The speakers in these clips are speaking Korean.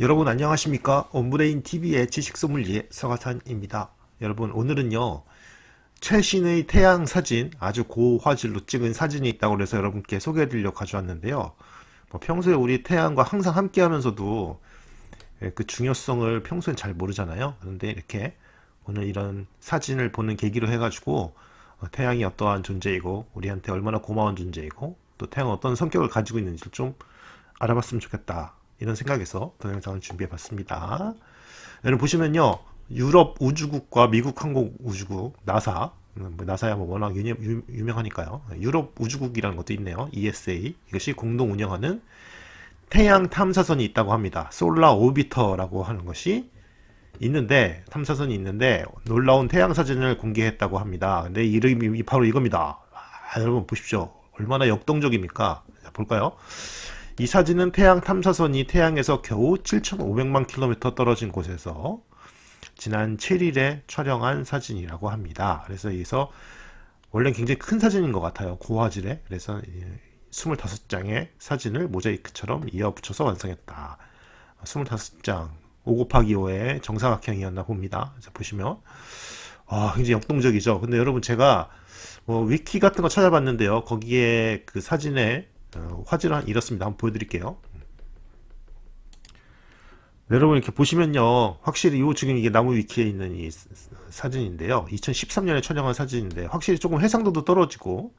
여러분 안녕하십니까 온브레인 TV의 지식소믈리에 서가산입니다 여러분 오늘은요 최신의 태양 사진 아주 고화질로 찍은 사진이 있다고 해서 여러분께 소개해 드리려고 가져왔는데요 뭐 평소에 우리 태양과 항상 함께 하면서도 그 중요성을 평소엔 잘 모르잖아요 그런데 이렇게 오늘 이런 사진을 보는 계기로 해가지고 어, 태양이 어떠한 존재이고 우리한테 얼마나 고마운 존재이고 또 태양은 어떤 성격을 가지고 있는지를 좀 알아봤으면 좋겠다 이런 생각에서 동영상을 준비해봤습니다. 여러분 보시면요. 유럽 우주국과 미국 항공 우주국, 나사, 음, 뭐 나사야 뭐 워낙 유, 유명하니까요. 유럽 우주국이라는 것도 있네요. ESA. 이것이 공동 운영하는 태양 탐사선이 있다고 합니다. 솔라 오비터라고 하는 것이 있는데 탐사선이 있는데 놀라운 태양 사진을 공개했다고 합니다. 근데 이름이 바로 이겁니다. 아, 여러분 보십시오. 얼마나 역동적입니까? 자, 볼까요? 이 사진은 태양 탐사선이 태양에서 겨우 7,500만 킬로미터 떨어진 곳에서 지난 7일에 촬영한 사진이라고 합니다. 그래서 여기서 원래 굉장히 큰 사진인 것 같아요. 고화질에. 그래서 25장의 사진을 모자이크처럼 이어붙여서 완성했다. 25장 5 곱하기 5의 정사각형이었나 봅니다. 보시면 아, 굉장히 역동적이죠. 근데 여러분 제가 뭐 위키 같은 거 찾아봤는데요. 거기에 그 사진에 어, 화질은 이렇습니다. 한번 보여드릴게요. 여러분 이렇게 보시면요 확실히 이 지금 이게 나무 위키에 있는 이 사진인데요 2013년에 촬영한 사진인데 확실히 조금 해상도도 떨어지고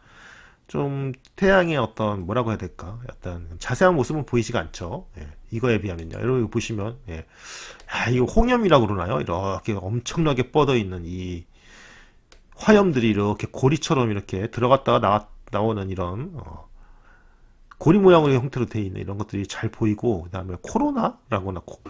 좀 태양의 어떤 뭐라고 해야 될까 약간 자세한 모습은 보이지가 않죠 예, 이거에 비하면요 여러분 보시면 예, 아, 이거 홍염이라고 그러나요 이렇게 엄청나게 뻗어 있는 이 화염들이 이렇게 고리처럼 이렇게 들어갔다가 나, 나오는 이런 어, 고리 모양으로 형태로 되어 있는 이런 것들이 잘 보이고 그다음에 코로나라고나 코,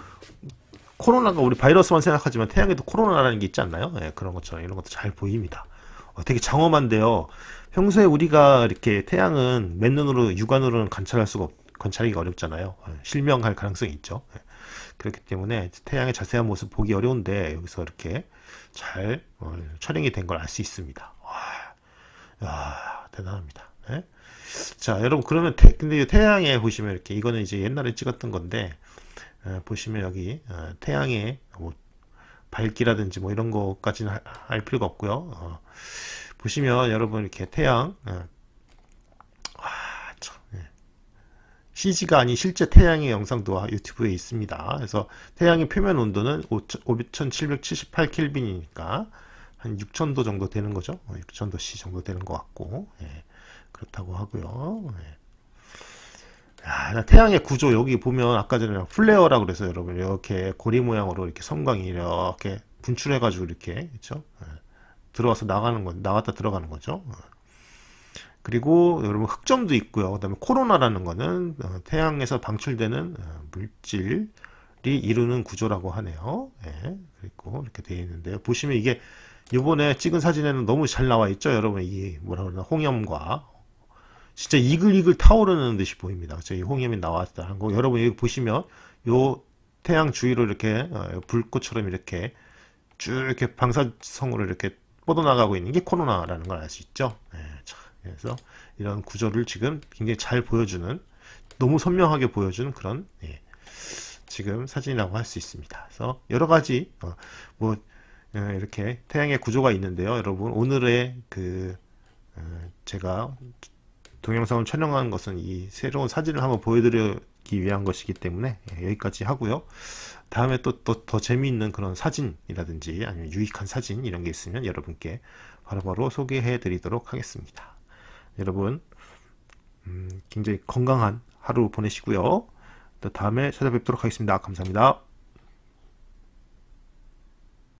코로나가 우리 바이러스만 생각하지만 태양에도 코로나라는 게 있지 않나요? 예, 그런 것처럼 이런 것도 잘 보입니다. 어, 되게 장엄한데요. 평소에 우리가 이렇게 태양은 맨눈으로 육안으로는 관찰할 수가 없, 관찰하기가 어렵잖아요. 예, 실명할 가능성이 있죠. 예, 그렇기 때문에 태양의 자세한 모습 보기 어려운데 여기서 이렇게 잘 어, 촬영이 된 걸 알 수 있습니다. 와, 와, 대단합니다. 예? 자, 여러분 그러면 태, 근데 태양에 보시면 이렇게 이거는 이제 옛날에 찍었던 건데 예, 보시면 여기 어, 태양에뭐 밝기라든지 뭐 이런 것까지는 하, 할 필요가 없고요. 어, 보시면 여러분 이렇게 태양 어, 예. CG가 아닌 실제 태양의 영상도 유튜브에 있습니다. 그래서 태양의 표면 온도는 5778켈빈이니까 한 6000도 정도 되는 거죠. 6 0 0 0도 C 정도 되는 것 같고 예. 그렇다고 하고요. 네. 야, 태양의 구조 여기 보면 아까 전에 플레어라 그래서 여러분 이렇게 고리 모양으로 이렇게 섬광이 이렇게 분출해가지고 이렇게 그렇죠? 들어와서 나가는 건 나갔다 들어가는 거죠. 네. 그리고 여러분 흑점도 있고요. 그다음에 코로나라는 거는 어, 태양에서 방출되는 어, 물질이 이루는 구조라고 하네요. 예, 그리고 이렇게 되어 있는데요. 보시면 이게 이번에 찍은 사진에는 너무 잘 나와 있죠. 여러분 이 뭐라 그러나 홍염과 진짜 이글이글 타오르는 듯이 보입니다. 저희 홍염이 나왔다는 거. 여러분 여기 보시면 요 태양 주위로 이렇게 어, 불꽃처럼 이렇게 쭉 이렇게 방사성으로 이렇게 뻗어나가고 있는 게 코로나라는 걸 알 수 있죠. 네, 예, 참. 그래서 이런 구조를 지금 굉장히 잘 보여주는 너무 선명하게 보여주는 그런 예, 지금 사진이라고 할 수 있습니다. 그래서 여러 가지 어, 뭐 예, 이렇게 태양의 구조가 있는데요. 여러분 오늘의 그 어, 제가 동영상을 촬영한 것은 이 새로운 사진을 한번 보여드리기 위한 것이기 때문에 예, 여기까지 하고요. 다음에 또더더 재미있는 그런 사진이라든지 아니면 유익한 사진 이런 게 있으면 여러분께 바로바로 소개해 드리도록 하겠습니다. 여러분 음, 굉장히 건강한 하루 보내시고요. 또 다음에 찾아뵙도록 하겠습니다. 감사합니다.